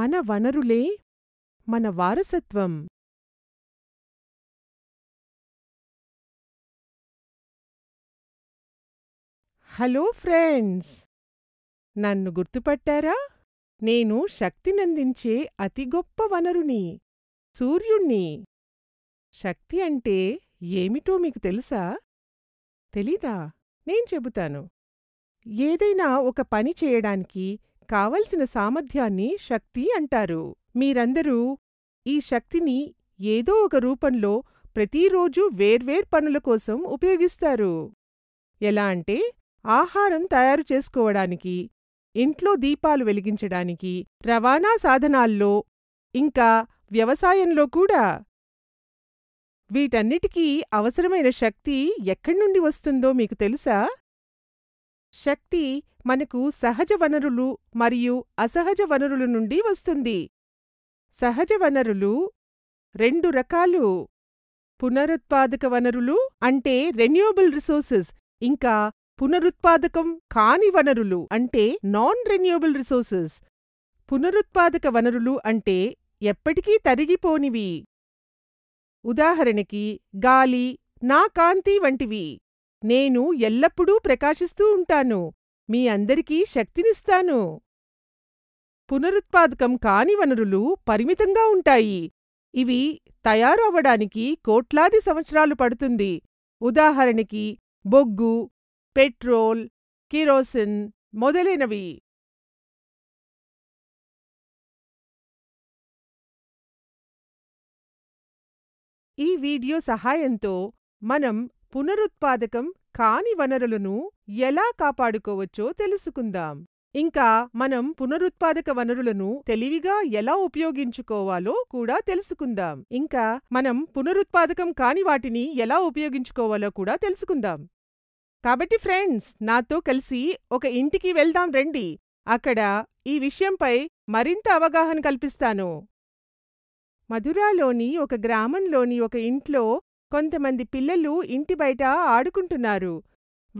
మన వనరులే మన వారసత్వం హలో ఫ్రెండ్స్ నన్ను గుర్తుపట్టారా నేను శక్తినందించే అతి గొప్ప వనరుని సూర్యుణ్ణి శక్తి అంటే ఏమిటో మీకు తెలుసా తెలీదా నేను చెబుతాను ఏదైనా ఒక పని చేయడానికి కావలసిన సామర్థ్యాన్ని శక్తి అంటారు మీరందరూ ఈ శక్తిని ఏదో ఒక రూపంలో ప్రతిరోజూ వేర్వేర్ పనుల కోసం ఉపయోగిస్తారు ఎలా అంటే ఆహారం తయారు చేసుకోవడానికి ఇంట్లో దీపాలు వెలిగించడానికి రవాణా సాధనాల్లో ఇంకా వ్యవసాయంలో కూడా వీటన్నిటికీ అవసరమైన శక్తి ఎక్కడ్నుండి వస్తుందో మీకు తెలుసా శక్తి మనకు సహజ వనరులు మరియు అసహజ వనరుల నుండి వస్తుంది సహజ వనరులు రెండు రకాలు పునరుత్పాదక వనరులు అంటే రెన్యూబుల్ రిసోర్సెస్ ఇంకా పునరుత్పాదకం కాని వనరులు అంటే నాన్ రెన్యూబుల్ రిసోర్సెస్ పునరుత్పాదక వనరులు అంటే ఎప్పటికీ తరిగిపోనివి ఉదాహరణకి గాలి నా కాంతి వంటివి నేను ఎల్లప్పుడూ ప్రకాశిస్తూ ఉంటాను మీ అందరికీ శక్తినిస్తాను పునరుత్పాదకం కాని వనరులు పరిమితంగా ఉంటాయి ఇవి తయారవ్వడానికి కోట్లాది సంవత్సరాలు పడుతుంది ఉదాహరణకి బొగ్గు పెట్రోల్ కిరోసిన్ మొదలైనవి ఈ వీడియో సహాయంతో మనం పునరుత్పాదకం కాని వనరులను ఎలా కాపాడుకోవచ్చో తెలుసుకుందాం ఇంకా మనం పునరుత్పాదక వనరులను తెలివిగా ఎలా ఉపయోగించుకోవాలో కూడా తెలుసుకుందాం ఇంకా మనం పునరుత్పాదకం కాని వాటిని ఎలా ఉపయోగించుకోవాలో కూడా తెలుసుకుందాం కాబట్టి ఫ్రెండ్స్ నాతో కలిసి ఒక ఇంటికి వెళ్దాం రండి అక్కడ ఈ విషయంపై మరింత అవగాహన కల్పిస్తాను మధురాలోని ఒక గ్రామంలోని ఒక ఇంట్లో కొంతమంది పిల్లలు ఇంటి బయట ఆడుకుంటున్నారు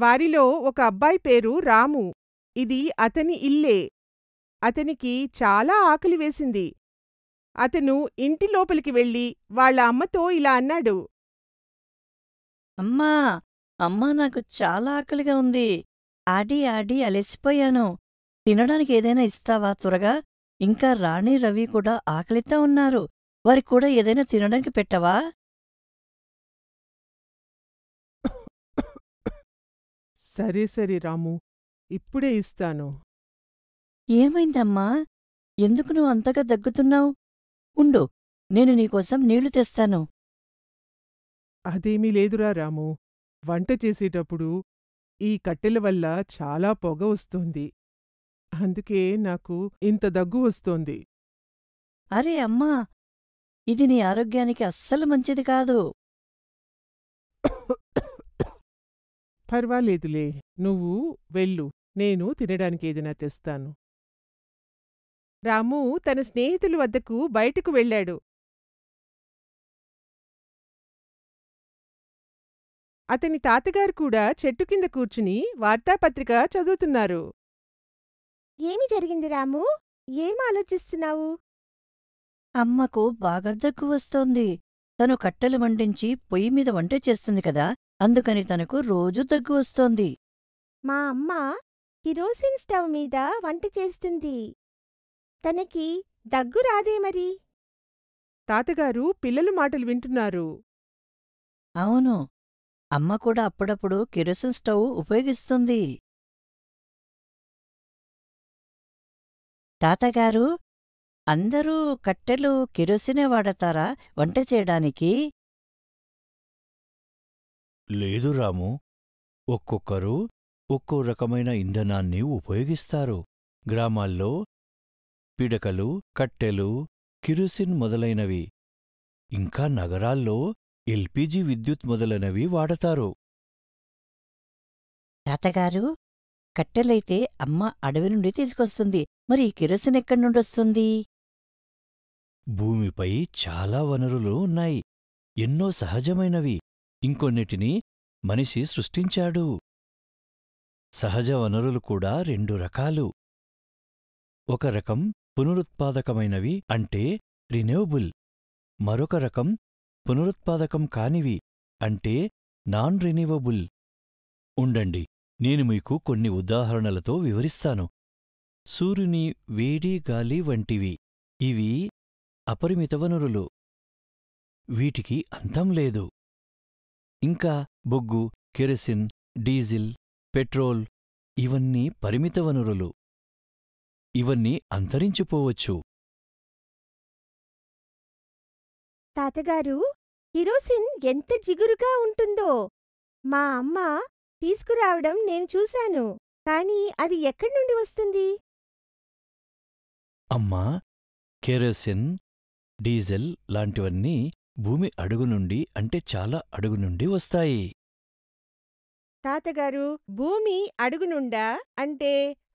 వారిలో ఒక అబ్బాయి పేరు రాము ఇది అతని ఇల్లే అతనికి చాలా ఆకలి వేసింది అతను ఇంటి లోపలికి వెళ్ళి వాళ్ళ అమ్మతో ఇలా అన్నాడు అమ్మా అమ్మా నాకు చాలా ఆకలిగా ఉంది ఆడి ఆడి అలసిపోయాను తినడానికి ఏదైనా ఇస్తావా త్వరగా ఇంకా రాణి రవి కూడా ఆకలితో ఉన్నారు వారికి కూడా ఏదైనా తినడానికి పెట్టవా సరే సరే రాము ఇప్పుడే ఇస్తాను ఏమైందమ్మా ఎందుకు నువ్వు అంతగా దగ్గుతున్నావు ఉండు నేను నీకోసం నీళ్లు తెస్తాను అదేమీ లేదురా రాము వంట చేసేటప్పుడు ఈ కట్టెల వల్ల చాలా పొగ వస్తుంది అందుకే నాకు ఇంత దగ్గు వస్తోంది అరే అమ్మా ఇది నీ ఆరోగ్యానికి అస్సలు మంచిది కాదు పర్వాలేదులే నువ్వు వెళ్ళు నేను తినడానికి ఏదైనా తెస్తాను రాము తన స్నేహితుల వద్దకు బయటకు వెళ్ళాడు అతని తాతగారు కూడా చెట్టు కింద కూర్చుని వార్తాపత్రిక చదువుతున్నారు ఏమి జరిగింది రాము ఏం ఆలోచిస్తున్నావు అమ్మకు బాగా దగ్గు వస్తోంది తను కట్టెలు వండించి పొయ్యి మీద వంట చేస్తుంది కదా అందుకని తనకు రోజు దగ్గు వస్తోంది మా అమ్మ కిరోసిన్ స్టవ్ మీద వంట చేస్తుంది తనకి దగ్గు రాదే మరి తాతగారు పిల్లలు మాటలు వింటున్నారు అవును అమ్మ కూడా అప్పుడప్పుడు కిరోసిన్ స్టవ్ ఉపయోగిస్తుంది తాతగారు అందరూ కట్టెలు కిరోసినే వాడతారా వంట చేయడానికి లేదు రాము ఒక్కొక్కరు ఒక్కో రకమైన ఇంధనాన్ని ఉపయోగిస్తారు గ్రామాల్లో పిడకలు కట్టెలు కిరుసిన్ మొదలైనవి ఇంకా నగరాల్లో ఎల్పీజీ విద్యుత్ మొదలైనవి వాడతారు తాతగారు కట్టెలైతే అమ్మ అడవి నుండి తీసుకొస్తుంది మరి కిరసిన్ ఎక్కడి భూమిపై చాలా వనరులు ఉన్నాయి ఎన్నో సహజమైనవి ఇంకొన్నిటిని మనిషి సృష్టించాడు సహజ వనరులు కూడా రెండు రకాలు ఒక రకం పునరుత్పాదకమైనవి అంటే రినెవబుల్ మరొక రకం పునరుత్పాదకం కానివి అంటే నాన్ రినివబుల్ ఉండండి నేను మీకు కొన్ని ఉదాహరణలతో వివరిస్తాను సూర్యుని వేడి గాలి వంటివి ఇవి అపరిమిత వనరులు వీటికి అంతం లేదు ఇంకా బొగ్గు కెరసిన్ డీజిల్ పెట్రోల్ ఇవన్నీ పరిమిత వనరులు ఇవన్నీ అంతరించిపోవచ్చు తాతగారు కిరోసిన్ ఎంత జిగురుగా ఉంటుందో మా అమ్మ తీసుకురావడం నేను చూశాను కానీ అది ఎక్కడి నుండి వస్తుంది అమ్మా కెరోసిన్ డీజిల్ లాంటివన్నీ భూమి అడుగునుండి అంటే చాలా అడుగునుండి వస్తాయి తాతగారు భూమి అడుగునుండా అంటే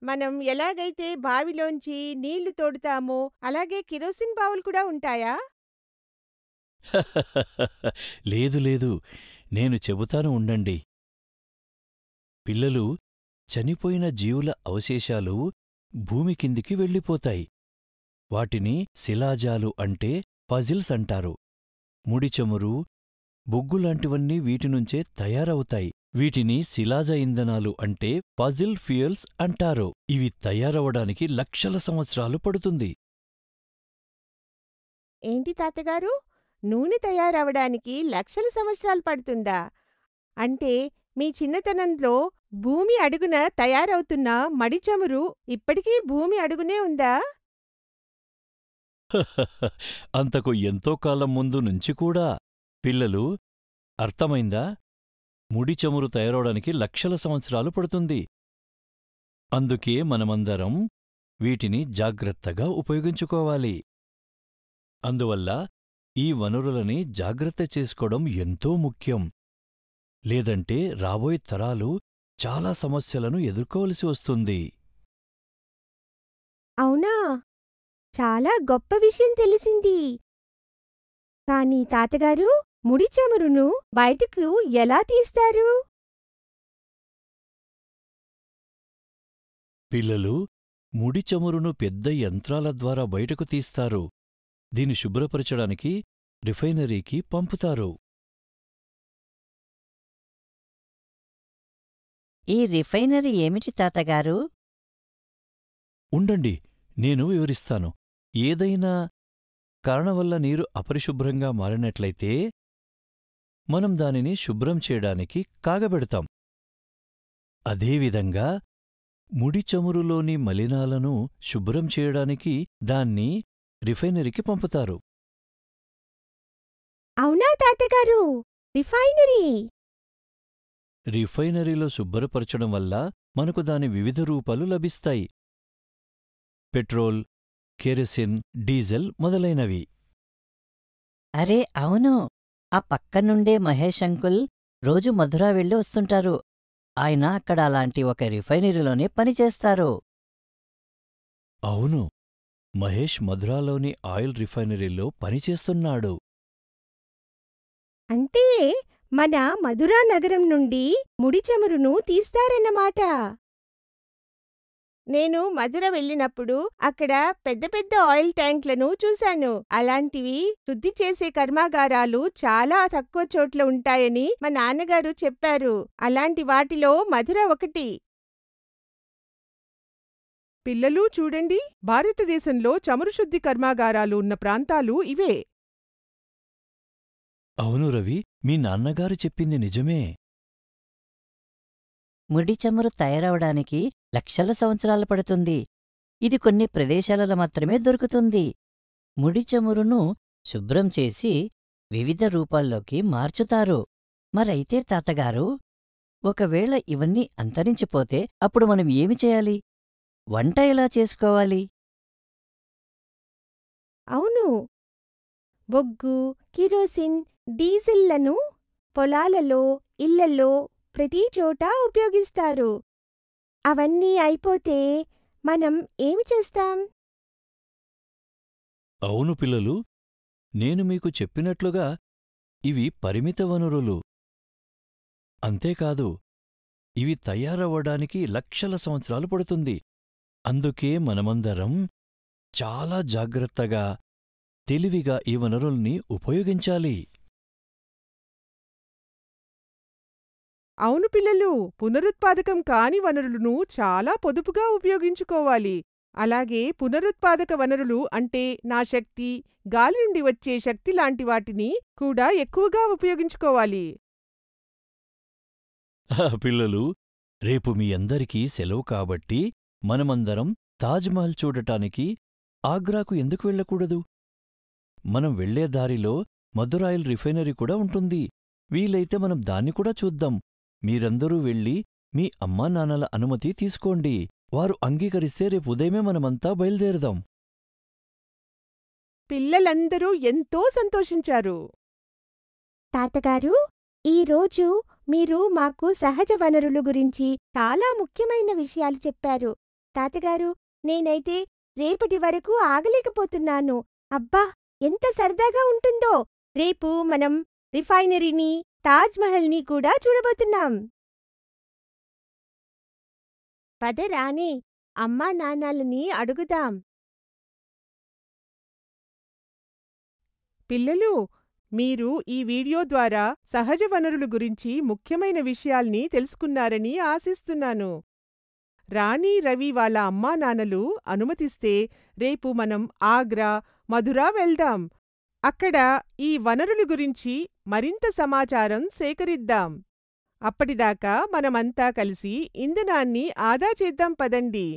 మనం ఎలాగైతే బావిలోంచి నీళ్లు తోడుతామో అలాగే కిరోసిన్ బావులు కూడా ఉంటాయా లేదు లేదు నేను చెబుతాను ఉండండి పిల్లలు చనిపోయిన జీవుల అవశేషాలు భూమి కిందికి వెళ్ళిపోతాయి వాటిని శిలాజాలు అంటే పజిల్స్ అంటారు ముడిచమురు బొగ్గులాంటివన్నీ వీటినుంచే తయారవుతాయి వీటిని శిలాజ ఇంధనాలు అంటే పజిల్ ఫ్యూయల్స్ అంటారు ఇవి తయారవడానికి లక్షల సంవత్సరాలు పడుతుంది ఏంటి తాతగారు నూనె తయారవడానికి లక్షల సంవత్సరాలు పడుతుందా అంటే మీ చిన్నతనంలో భూమి అడుగున తయారవుతున్న మడిచమురు ఇప్పటికీ భూమి అడుగునే ఉందా అంతకు ఎంతో కాలం ముందు నుంచి కూడా పిల్లలు అర్థమైందా ముడి చమురు తయారవడానికి లక్షల సంవత్సరాలు పడుతుంది అందుకే మనమందరం వీటిని జాగ్రత్తగా ఉపయోగించుకోవాలి అందువల్ల ఈ వనరులని జాగ్రత్త చేసుకోవడం ఎంతో ముఖ్యం లేదంటే రాబోయే తరాలు చాలా సమస్యలను ఎదుర్కోవలసి వస్తుంది చాలా గొప్ప విషయం తెలిసింది కానీ తాతగారు ముడి చమురును బయటకు ఎలా తీస్తారు పిల్లలు ముడి చమురును పెద్ద యంత్రాల ద్వారా బయటకు తీస్తారు దీని శుభ్రపరచడానికి రిఫైనరీకి పంపుతారు ఈ రిఫైనరీ ఏమిటి తాతగారు ఉండండి నేను వివరిస్తాను ఏదైనా కారణ వల్ల నీరు అపరిశుభ్రంగా మారినట్లయితే మనం దానిని శుభ్రం చేయడానికి కాగబెడతాం అదేవిధంగా ముడి చమురులోని మలినాలను శుభ్రం చేయడానికి దాన్ని రిఫైనరీకి పంపుతారు అవునా తాతగారు రిఫైనరీ రిఫైనరీలో శుభ్రపరచడం వల్ల మనకు దాని వివిధ రూపాలు లభిస్తాయి పెట్రోల్ కెరసిన్ డీజిల్ మొదలైనవి అరే అవును ఆ పక్కనుండే మహేష్ అంకుల్ రోజు మధుర వెళ్ళి వస్తుంటారు ఆయన అక్కడ అలాంటి ఒక రిఫైనరీలోనే పనిచేస్తారు అవును మహేష్ మధురాలోని ఆయిల్ రిఫైనరీలో పనిచేస్తున్నాడు అంటే మన మధురా నగరం నుండి ముడిచెమురును తీస్తారన్నమాట నేను మధుర వెళ్ళినప్పుడు అక్కడ పెద్ద పెద్ద ఆయిల్ ట్యాంక్లను చూశాను అలాంటివి శుద్ధి చేసే కర్మాగారాలు చాలా తక్కువ చోట్ల ఉంటాయని మా నాన్నగారు చెప్పారు అలాంటి వాటిలో మధుర ఒకటి పిల్లలు చూడండి భారతదేశంలో చమురు శుద్ధి కర్మాగారాలు ఉన్న ప్రాంతాలు ఇవే అవును రవి మీ నాన్నగారు చెప్పింది నిజమే ముడి చమురు తయారవడానికి లక్షల సంవత్సరాలు పడుతుంది ఇది కొన్ని ప్రదేశాలలో మాత్రమే దొరుకుతుంది ముడి చమురును శుభ్రం చేసి వివిధ రూపాల్లోకి మార్చుతారు మరైతే తాతగారు ఒకవేళ ఇవన్నీ అంతరించిపోతే అప్పుడు మనం ఏమి చేయాలి వంట ఎలా చేసుకోవాలి అవును బొగ్గు కిరోసిన్ డీజిల్లను పొలాలలో ఇళ్లలో ప్రతి చోట ఉపయోగిస్తారు అవన్నీ అయిపోతే మనం ఏమి చేస్తాం అవును పిల్లలు నేను మీకు చెప్పినట్లుగా ఇవి పరిమిత వనరులు అంతేకాదు ఇవి తయారవ్వడానికి లక్షల సంవత్సరాలు పడుతుంది అందుకే మనమందరం చాలా జాగ్రత్తగా తెలివిగా ఈ వనరుల్ని ఉపయోగించాలి అవును పిల్లలు పునరుత్పాదకం కాని వనరులను చాలా పొదుపుగా ఉపయోగించుకోవాలి అలాగే పునరుత్పాదక వనరులు అంటే నా శక్తి గాలి నుండి వచ్చే శక్తి లాంటి వాటిని కూడా ఎక్కువగా ఉపయోగించుకోవాలి పిల్లలు రేపు మీ అందరికీ సెలవు కాబట్టి మనమందరం తాజ్మహల్ చూడటానికి ఆగ్రాకు ఎందుకు వెళ్ళకూడదు మనం వెళ్లే దారిలో మధురాయిల్ రిఫైనరీ కూడా ఉంటుంది వీలైతే మనం దాన్ని కూడా చూద్దాం మీరందరూ వెళ్ళి మీ అమ్మానాన్నల అనుమతి తీసుకోండి వారు అంగీకరిస్తే రేపు ఉదయమే మనమంతా బయలుదేరదాం పిల్లలందరూ ఎంతో సంతోషించారు తాతగారు ఈరోజు మీరు మాకు సహజ వనరులు గురించి చాలా ముఖ్యమైన విషయాలు చెప్పారు తాతగారు నేనైతే రేపటి వరకు ఆగలేకపోతున్నాను అబ్బా ఎంత సరదాగా ఉంటుందో రేపు మనం రిఫైనరీని తాజ్ మహల్ని కూడా చూడబోతున్నాం పద రాని అమ్మా నాన్నలని అడుగుదాం పిల్లలు మీరు ఈ వీడియో ద్వారా సహజ వనరుల గురించి ముఖ్యమైన విషయాల్ని తెలుసుకున్నారని ఆశిస్తున్నాను రాణి రవి వాళ్ళ అమ్మానాన్నలు అనుమతిస్తే రేపు మనం ఆగ్రా మధురా వెళ్దాం అక్కడ ఈ వనరుల గురించి మరింత సమాచారం సేకరిద్దాం అప్పటిదాకా మనమంతా కలిసి ఇంధనాన్ని ఆదా చేద్దాం పదండి